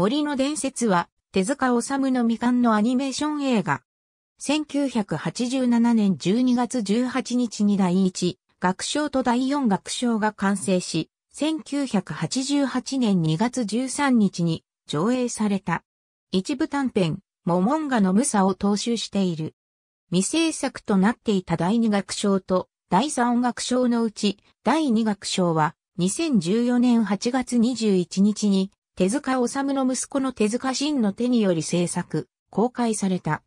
森の伝説は、手塚治虫の未完のアニメーション映画。1987年12月18日に第1学章と第4学章が完成し、1988年2月13日に上映された。一部短編、モモンガのムサを踏襲している。未制作となっていた第2学章と第3学章のうち、第2学章は2014年8月21日に手塚治虫の息子の手塚真の手により制作、公開された。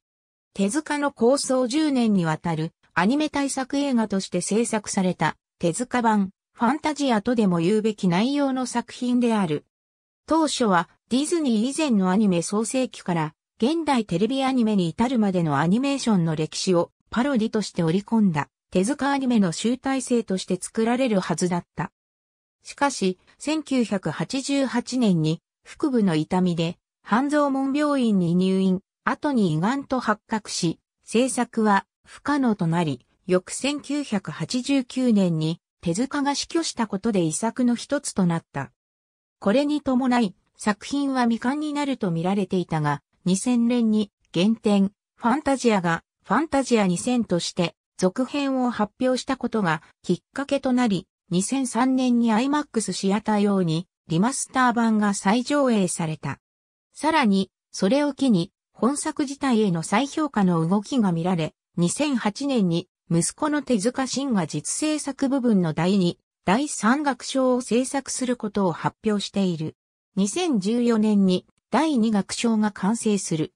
手塚の構想10年にわたるアニメ対策映画として制作された手塚版ファンタジアとでも言うべき内容の作品である。当初はディズニー以前のアニメ創世期から現代テレビアニメに至るまでのアニメーションの歴史をパロディとして織り込んだ手塚アニメの集大成として作られるはずだった。しかし、1988年に腹部の痛みで半蔵門病院に入院、後に胃がんと発覚し、制作は不可能となり、翌1989年に手塚が死去したことで遺作の一つとなった。これに伴い、作品は未完になると見られていたが、2000年に原点、ファンタジアがファンタジア2000として続編を発表したことがきっかけとなり、2003年に IMAX シアター用にリマスター版が再上映された。さらに、それを機に、本作自体への再評価の動きが見られ、2008年に息子の手塚真が実制作部分の第2、第3楽章を制作することを発表している。2014年に第2楽章が完成する。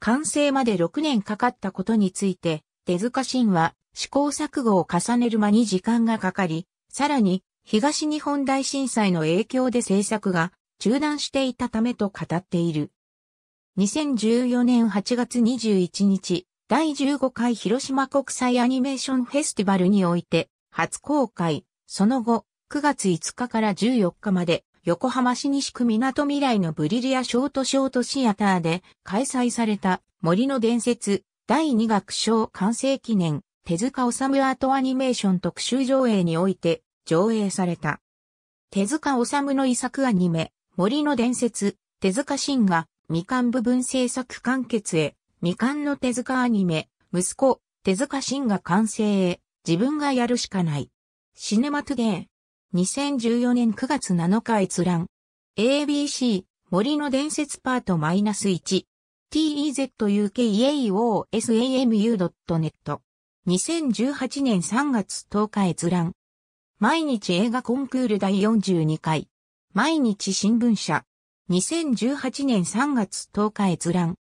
完成まで6年かかったことについて、手塚真は試行錯誤を重ねる間に時間がかかり、さらに、東日本大震災の影響で制作が中断していたためと語っている。2014年8月21日、第15回広島国際アニメーションフェスティバルにおいて、初公開、その後、9月5日から14日まで、横浜市西区港未来のブリリアショートショートシアターで開催された森の伝説第2楽章完成記念手塚治虫アートアニメーション特集上映において上映された。手塚治虫の遺作アニメ、森の伝説、手塚真が、未完部分制作完結へ、未完の手塚アニメ、息子、手塚真が完成へ、自分がやるしかない。シネマトゥデー。2014年9月7日閲覧。ABC、森の伝説パート -1。t e z u k e a o s a m u n e t 2018年3月10日閲覧。毎日映画コンクール第42回。毎日新聞社。2018年3月10日閲覧。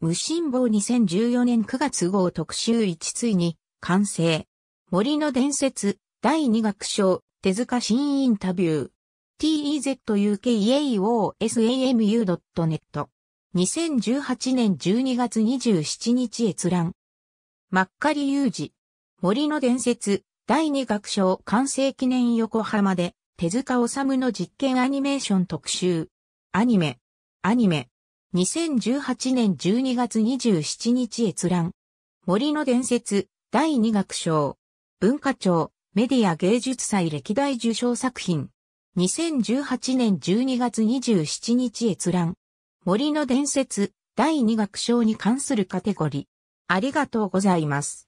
無心棒2014年9月号特集1ついに、完成。森の伝説、第2楽章、手塚新インタビュー。t e z u k e a o s a m u n e t 2018年12月27日閲覧。まっかりゆうじ。森の伝説、第2学章完成記念横浜で、手塚治虫の実験アニメーション特集。アニメ。アニメ。2018年12月27日閲覧。森の伝説、第2学章。文化庁、メディア芸術祭歴代受賞作品。2018年12月27日閲覧。森の伝説、第2学章に関するカテゴリー。ありがとうございます。